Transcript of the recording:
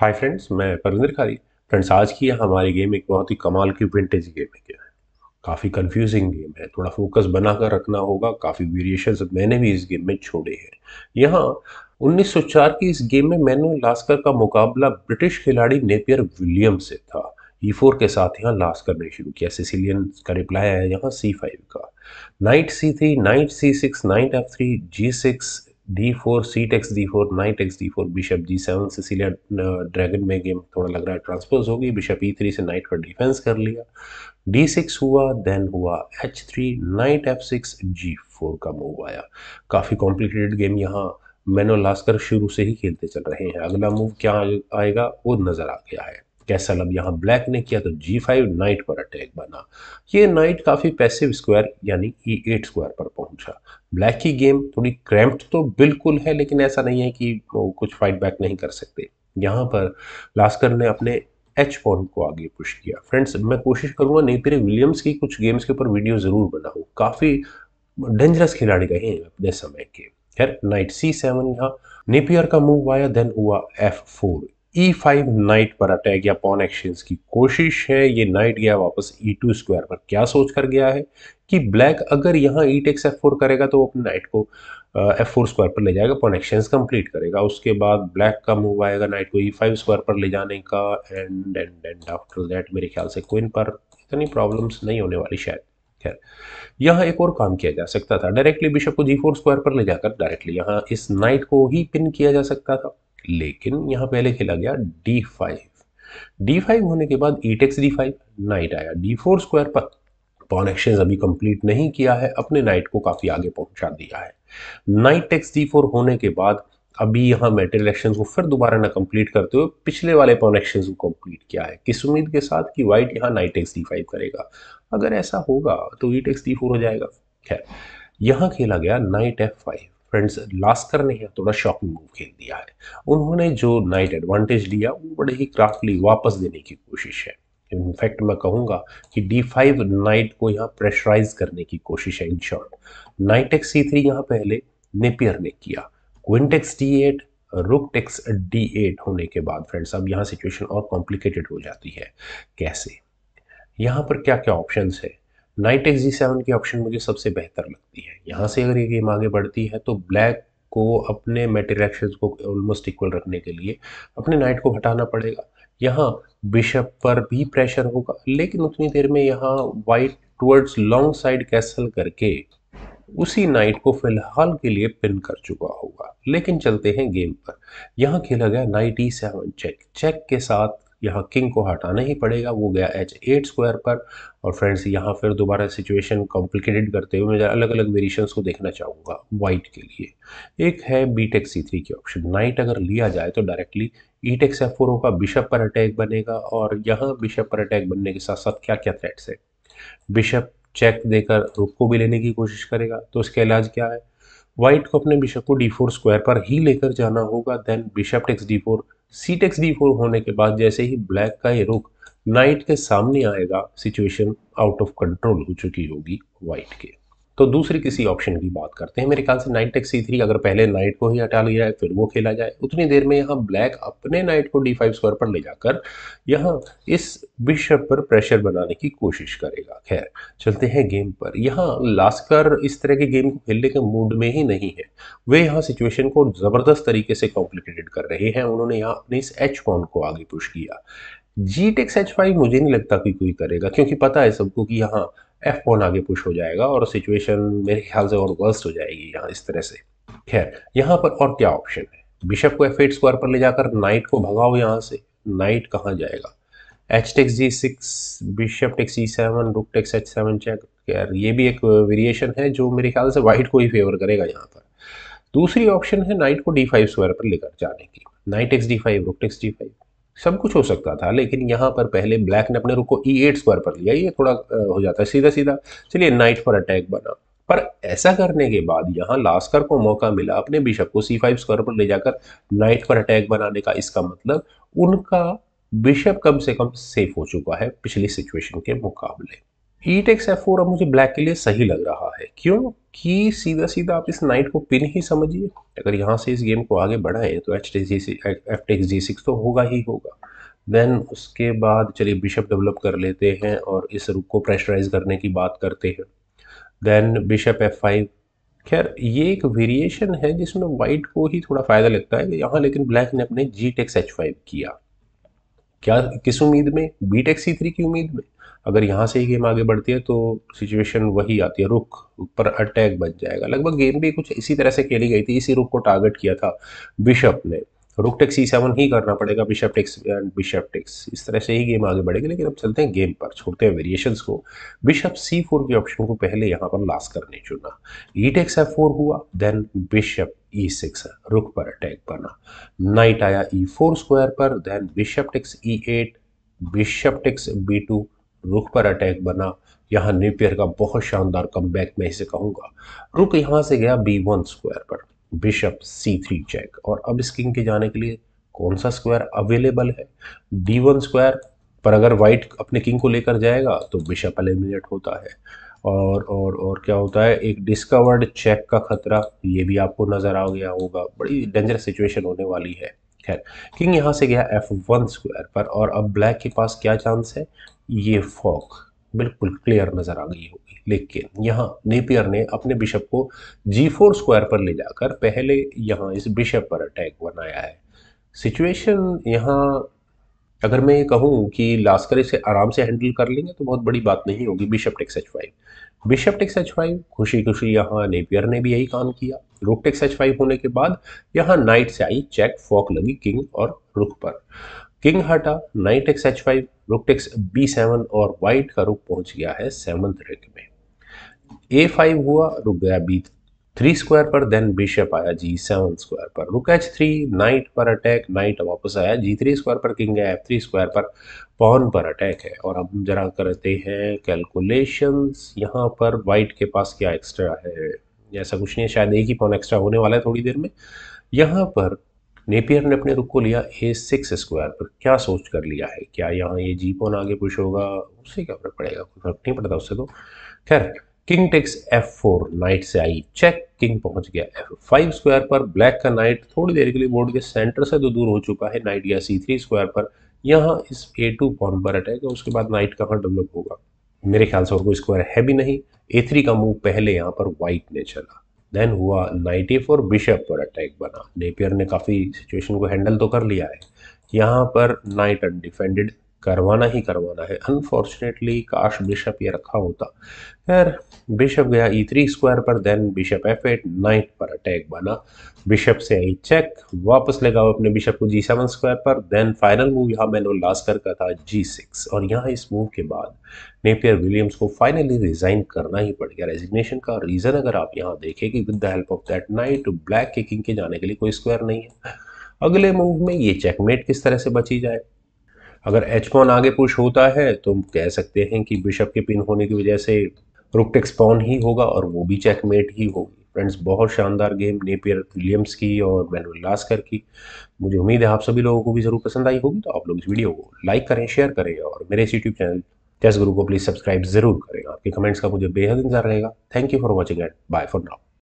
hi friends मैं परविंदर खारी friends आज की हमारी गेम एक बहुत ही कमाल की विंटेज गेम है काफ़ी कंफ्यूजिंग गेम है थोड़ा फोकस बनाकर रखना होगा काफ़ी वेरिएशन मैंने भी इस गेम में छोड़े हैं यहाँ 1904 की इस गेम में मैंने लास्कर का मुकाबला ब्रिटिश खिलाड़ी नेपियर विलियम से था ई e फोर के साथ यहाँ लास्कर ने शुरू किया सिसिलियन का रिप्लाई आया यहाँ सी फाइव का knight C three knight C six knight F three G six D d4 सीट X four knight x D four bishop G g7 Sicilian dragon में गेम थोड़ा लग रहा है ट्रांसपोज हो गई बिशप थ्री से नाइट पर डिफेंस कर लिया डी सिक्स हुआ देन हुआ H three knight F six G four का मूव आया काफ़ी कॉम्प्लिकेटेड गेम यहाँ मैनो लास्कर शुरू से ही खेलते चल रहे हैं अगला मूव क्या आएगा वो नज़र आ गया है कैसा लब यहाँ ब्लैक ने किया तो जी फाइव नाइट पर अटैक बना ये नाइट काफ़ी पैसिव स्क्वायर यानी ई एट स्क्वायर पर पहुंचा ब्लैक की गेम थोड़ी क्रैम्प्ड तो बिल्कुल है लेकिन ऐसा नहीं है कि वो कुछ फाइट बैक नहीं कर सकते यहाँ पर लास्कर ने अपने एच पॉन को आगे पुश किया फ्रेंड्स मैं कोशिश करूँगा नेपिरे विलियम्स की कुछ गेम्स के ऊपर वीडियो ज़रूर बनाऊँ काफ़ी डेंजरस खिलाड़ी रहे हैं अपने समय के खैर नाइट सी सेवन यहाँ नेपियर का मूव आया देन हुआ F four E five knight पर अटैक या पॉन एक्सचेंज की कोशिश है ये नाइट गया वापस ई टू स्क्वायर पर क्या सोच कर गया है कि ब्लैक अगर यहाँ ई टेक्स एफ फोर करेगा तो वो अपने नाइट को एफ फोर स्क्वायर पर ले जाएगा पॉन एक्सचेंज कंप्लीट करेगा उसके बाद ब्लैक का मूव आएगा नाइट को ई फाइव स्क्वायर पर ले जाने का and and and after that मेरे ख्याल से क्विन पर इतनी प्रॉब्लम्स नहीं होने वाली शायद खैर यहाँ एक और काम किया जा सकता था डायरेक्टली बिशप को जी फोर स्क्वायर पर ले जाकर डायरेक्टली यहाँ इस नाइट को ही पिन किया जा सकता था लेकिन यहाँ पहले खेला गया डी फाइव डी फाइव होने के बाद E takes D five knight आया डी फोर स्क्वायर पर पॉन एक्सचेंज अभी कंप्लीट नहीं किया है अपने नाइट को काफ़ी आगे पहुंचा दिया है नाइट टेक्स डी फोर होने के बाद अभी यहाँ मेटेरियल एक्शन को फिर दोबारा ना कंप्लीट करते हुए पिछले वाले पॉन एक्शन को कंप्लीट किया है किस उम्मीद के साथ कि वाइट यहाँ नाइट एक्स डी फाइव करेगा अगर ऐसा होगा तो ई टेक्स डी फोर हो जाएगा खैर यहाँ खेला गया knight F five friends Lasker ने यहाँ थोड़ा शॉकिंग मूव खेल दिया है उन्होंने जो नाइट एडवांटेज लिया वो बड़े ही क्राफ्टली वापस देने की कोशिश है इनफैक्ट मैं कहूँगा कि डी फाइव नाइट को यहाँ प्रेशराइज करने की कोशिश है in short knight X C three यहाँ पहले नेपियर ने किया queen takes D eight rook takes D eight होने के बाद फ्रेंड्स अब यहाँ सिचुएशन और कॉम्प्लिकेटेड हो जाती है कैसे यहाँ पर क्या क्या ऑप्शंस है नाइट एक्स जी सेवन की ऑप्शन मुझे सबसे बेहतर लगती है यहाँ से अगर ये गेम आगे बढ़ती है तो ब्लैक को अपने मेटेरियल एक्शन को ऑलमोस्ट इक्वल रखने के लिए अपने नाइट को हटाना पड़ेगा यहाँ बिशप पर भी प्रेशर होगा लेकिन उतनी देर में यहाँ white towards long side castle करके उसी नाइट को फिलहाल के लिए पिन कर चुका होगा लेकिन चलते हैं गेम पर यहाँ खेला गया knight E seven check check के साथ यहाँ किंग को हटाना ही पड़ेगा वो गया एच एट स्क्वायर पर और फ्रेंड्स यहाँ फिर दोबारा सिचुएशन कॉम्प्लिकेटेड करते हुए मैं अलग अलग वेरिएशन को देखना चाहूँगा वाइट के लिए एक है बी टेक सी थ्री की ऑप्शन नाइट अगर लिया जाए तो directly e take f four होगा बिशप पर अटैक बनेगा और यहाँ बिशप पर अटैक बनने के साथ साथ क्या क्या थ्रेट्स है बिशप चेक देकर रुक को भी लेने की कोशिश करेगा तो उसका इलाज क्या है व्हाइट को अपने बिशप को डी फोर स्क्वायर पर ही लेकर जाना होगा then bishop takes d four c takes d four होने के बाद जैसे ही ब्लैक का ये रुख नाइट के सामने आएगा सिचुएशन आउट ऑफ कंट्रोल हो चुकी होगी वाइट के तो दूसरी किसी ऑप्शन की बात करते हैं मेरे ख्याल से नाइट टेक सी थ्री अगर पहले नाइट को ही हटा लिया जाए फिर वो खेला जाए उतनी देर में यहाँ ब्लैक अपने नाइट को डी फाइव स्क्वायर पर ले जाकर यहाँ इस बिशप पर प्रेशर बनाने की कोशिश करेगा खैर चलते हैं गेम पर यहाँ लास्कर इस तरह के गेम को खेलने के मूड में ही नहीं है वे यहाँ सिचुएशन को ज़बरदस्त तरीके से कॉम्प्लिकेटेड कर रहे हैं उन्होंने यहाँ अपने इस एच पॉन को आगे पुश किया जी टेक्स एच फाइव मुझे नहीं लगता कि कोई करेगा क्योंकि पता है सबको कि यहाँ एफ पॉन आगे पुश हो जाएगा और सिचुएशन मेरे ख्याल से और वर्स्ट हो जाएगी यहाँ इस तरह से खैर यहाँ पर और क्या ऑप्शन है बिशप को एफ एट स्क्वायर पर ले जाकर नाइट को भगाओ यहाँ से नाइट कहाँ जाएगा h takes g six bishop takes e seven rook takes h seven check खैर ये भी एक वेरिएशन है जो मेरे ख्याल से वाइट को ही फेवर करेगा यहाँ पर दूसरी ऑप्शन है नाइट को डी फाइव स्क्वायर पर लेकर जाने की knight x d five rook takes D five सब कुछ हो सकता था लेकिन यहाँ पर पहले ब्लैक ने अपने रुख को ई एट स्क्वायर पर लिया ये थोड़ा हो जाता है सीधा सीधा चलिए नाइट पर अटैक बना पर ऐसा करने के बाद यहाँ लास्कर को मौका मिला अपने बिशप को सी फाइव स्क्वायर पर ले जाकर नाइट पर अटैक बनाने का इसका मतलब उनका बिशप कम से कम सेफ हो चुका है पिछली सिचुएशन के मुकाबले ई टेक्स एफ फोर अब मुझे ब्लैक के लिए सही लग रहा है क्यों कि सीधा सीधा आप इस नाइट को पिन ही समझिए अगर यहाँ से इस गेम को आगे बढ़ाएं तो h t g f takes g six तो होगा ही होगा देन उसके बाद चलिए बिशप डेवलप कर लेते हैं और इस रुक को प्रेशराइज करने की बात करते हैं देन बिशप एफ फाइव खैर ये एक वेरिएशन है जिसमें वाइट को ही थोड़ा फ़ायदा लगता है यहाँ लेकिन ब्लैक ने अपने जी टेक्स एच फाइव किया क्या किस उम्मीद में बी टेक्स सी थ्री की उम्मीद में अगर यहाँ से ही गेम आगे बढ़ती है तो सिचुएशन वही आती है रुक पर अटैक बन जाएगा लगभग गेम भी कुछ इसी तरह से खेली गई थी इसी रुख को टारगेट किया था बिशप ने रुक टेक सी सेवन ही करना पड़ेगा bishop takes and bishop takes इस तरह से ही गेम आगे बढ़ेगी लेकिन अब चलते हैं गेम पर छोड़ते हैं वेरिएशंस को बिशप सी फोर के ऑप्शन को पहले यहाँ पर लास्ट करने चुना e e takes f four हुआ then bishop e six rook पर अटैक बना नाइट आया ई फोर स्क्वायर पर then bishop takes e eight bishop takes b two रुख पर अटैक बना यहाँ नेपियर का बहुत शानदार कम बैक मैं इसे कहूँगा रुख यहाँ से गया बी वन स्क्वायर पर बिशप सी थ्री चेक और अब इस किंग के जाने के लिए कौन सा स्क्वायर अवेलेबल है डी वन स्क्वायर पर अगर वाइट अपने किंग को लेकर जाएगा तो बिशप एलिमिनेट होता है और और और क्या होता है एक डिस्कवर्ड चेक का खतरा ये भी आपको नज़र आ गया होगा बड़ी डेंजरस सिचुएशन होने वाली है खैर किंग यहाँ से गया एफ वन स्क्वायर पर और अब ब्लैक के पास क्या चांस है ये फॉक बिल्कुल क्लियर नज़र आ गई होगी लेकिन यहाँ नेपियर ने अपने बिशप को जी फोर स्क्वायर पर ले जाकर पहले यहाँ इस बिशप पर अटैक बनाया है सिचुएशन यहाँ अगर मैं ये कहूँ कि लास्कर इसे आराम से हैंडल कर लेंगे तो बहुत बड़ी बात नहीं होगी bishop takes h five bishop takes h five खुशी खुशी यहाँ नेपियर ने भी यही काम किया रुक टेक्स एच फाइव होने के बाद यहाँ नाइट से आई चेक फॉक लगी किंग और रुख पर किंग हटा knight x h five rook takes b seven और वाइट का रुक पहुंच गया है सेवन रेक में ए फाइव हुआ रुक गया बी थ्री स्क्वायर पर देन बिशप आया जी सेवन स्क्वायर पर रुक एच थ्री नाइट पर अटैक नाइट वापस आया जी थ्री स्क्वायर पर किंग है एफ थ्री स्क्वायर पर पॉन पर अटैक है और हम जरा करते हैं कैलकुलेशंस यहाँ पर वाइट के पास क्या एक्स्ट्रा है ऐसा कुछ नहीं है शायद एक ही पॉन एक्स्ट्रा होने वाला है थोड़ी देर में यहाँ पर नेपियर ने अपने रुक को लिया ए सिक्स स्क्वायर पर क्या सोच कर लिया है क्या यहाँ ये जी पॉन आगे पुश होगा उससे क्या फर्क पड़ेगा कोई फर्क नहीं पड़ता उससे तो खैर king takes f four knight से आई चेक किंग पहुंच गया एफ फाइव स्क्वायर पर ब्लैक का नाइट थोड़ी देर के लिए बोर्ड के सेंटर से तो दूर हो चुका है नाइट या सी थ्री स्क्वायर पर यहाँ इस ए टू पॉन पर अटैक है उसके बाद नाइट कहाँ डेवलप होगा मेरे ख्याल से और कोई स्क्वायर है भी नहीं ए थ्री का मूव पहले यहाँ पर वाइट ने चला देन हुआ नाइट ए फोर बिशप पर अटैक बना नेपियर ने काफ़ी सिचुएशन को हैंडल तो कर लिया है यहाँ पर नाइट अनडिफेंडेड करवाना ही करवाना है अनफॉर्चुनेटली काश बिशप ये रखा होता खैर बिशप गया ई थ्री स्क्वायर पर then bishop f eight knight पर अटैक बना बिशप से आई चेक वापस लगाओ अपने बिशप को जी सेवन स्क्वायर पर देन फाइनल मूव यहाँ मैंने लास्ट कर का था जी सिक्स और यहाँ इस मूव के बाद नेपियर विलियम्स को फाइनली रिजाइन करना ही पड़ गया रेजिग्नेशन का रीज़न अगर आप यहाँ देखें कि with the help of that knight black के किंग के जाने के लिए कोई स्क्वायर नहीं है अगले मूव में ये चेकमेट किस तरह से बची जाए अगर एच पॉन आगे पुश होता है तो हम कह सकते हैं कि बिशप के पिन होने की वजह से रुक टेक्स पॉन ही होगा और वो भी चेकमेट ही होगी फ्रेंड्स बहुत शानदार गेम नेपियर विलियम्स की और मैनुअल लास्कर की मुझे उम्मीद है आप सभी लोगों को भी ज़रूर पसंद आई होगी तो आप लोग इस वीडियो को लाइक करें शेयर करें और मेरे इस यूट्यूब चैनल चेस गुरु को प्लीज़ सब्सक्राइब ज़रूर करें आपके कमेंट्स का मुझे बेहद इंतजार रहेगा thank you for watching and bye for now